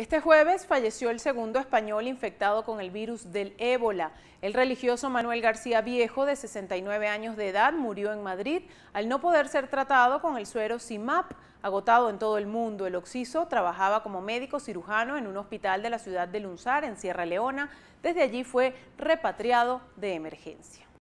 Este jueves falleció el segundo español infectado con el virus del ébola. El religioso Manuel García Viejo, de 69 años de edad, murió en Madrid al no poder ser tratado con el suero CIMAP, agotado en todo el mundo. El occiso trabajaba como médico cirujano en un hospital de la ciudad de Lunzar, en Sierra Leona. Desde allí fue repatriado de emergencia.